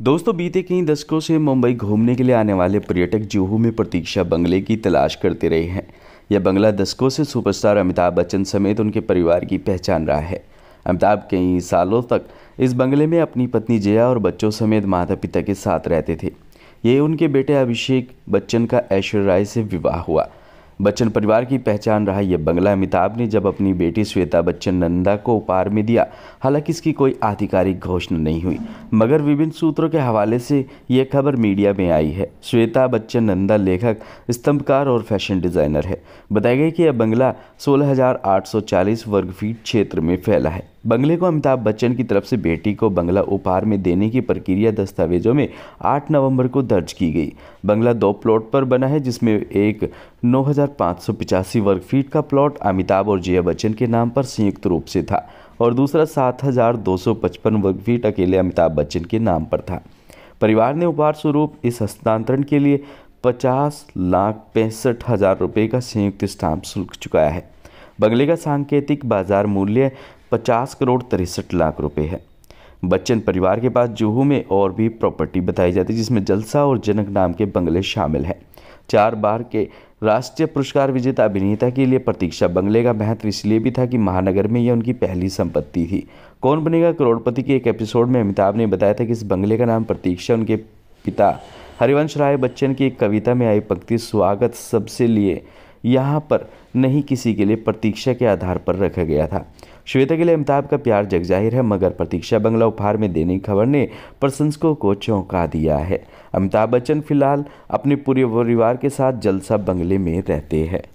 दोस्तों बीते कई दशकों से मुंबई घूमने के लिए आने वाले पर्यटक जूहू में प्रतीक्षा बंगले की तलाश करते रहे हैं यह बंगला दशकों से सुपरस्टार अमिताभ बच्चन समेत उनके परिवार की पहचान रहा है अमिताभ कई सालों तक इस बंगले में अपनी पत्नी जया और बच्चों समेत माता पिता के साथ रहते थे ये उनके बेटे अभिषेक बच्चन का ऐश्वर्य राय से विवाह हुआ बच्चन परिवार की पहचान रहा यह बंगला अमिताभ ने जब अपनी बेटी श्वेता बच्चन नंदा को उपहार में दिया हालांकि इसकी कोई आधिकारिक घोषणा नहीं हुई मगर विभिन्न सूत्रों के हवाले से यह खबर मीडिया में आई है श्वेता बच्चन नंदा लेखक स्तंभकार और फैशन डिज़ाइनर है बताया गया कि यह बंगला सोलह वर्ग फीट क्षेत्र में फैला है बंगले को अमिताभ बच्चन की तरफ से बेटी को बंगला उपहार में देने की प्रक्रिया दस्तावेजों में 8 नवंबर को दर्ज की गई बंगला दो प्लॉट पर बना है जिसमें एक नौ वर्ग फीट का प्लॉट अमिताभ और जया बच्चन के नाम पर संयुक्त रूप से था और दूसरा 7,255 वर्ग फीट अकेले अमिताभ बच्चन के नाम पर था परिवार ने उपहार स्वरूप इस हस्तांतरण के लिए पचास लाख पैंसठ हज़ार रुपये का संयुक्त स्टाम्प शुल्क चुकाया है बंगले का सांकेतिक बाजार मूल्य पचास करोड़ तिरसठ लाख रुपए है बच्चन परिवार के पास जुहू में और भी प्रॉपर्टी बताई जाती है जिसमें जलसा और जनक नाम के बंगले शामिल हैं चार बार के राष्ट्रीय पुरस्कार विजेता अभिनेता के लिए प्रतीक्षा बंगले का महत्व इसलिए भी था कि महानगर में यह उनकी पहली संपत्ति थी कौन बनेगा करोड़पति के एक एपिसोड में अमिताभ ने बताया था कि इस बंगले का नाम प्रतीक्षा उनके पिता हरिवंश राय बच्चन की एक कविता में आई पंक्ति स्वागत सबसे लिए यहाँ पर नहीं किसी के लिए प्रतीक्षा के आधार पर रखा गया था श्वेता के लिए अमिताभ का प्यार जग जाहिर है मगर प्रतीक्षा बंगला उपहार में देने की खबर ने प्रशंसकों को चौंका दिया है अमिताभ बच्चन फिलहाल अपने पूरे परिवार के साथ जलसा बंगले में रहते हैं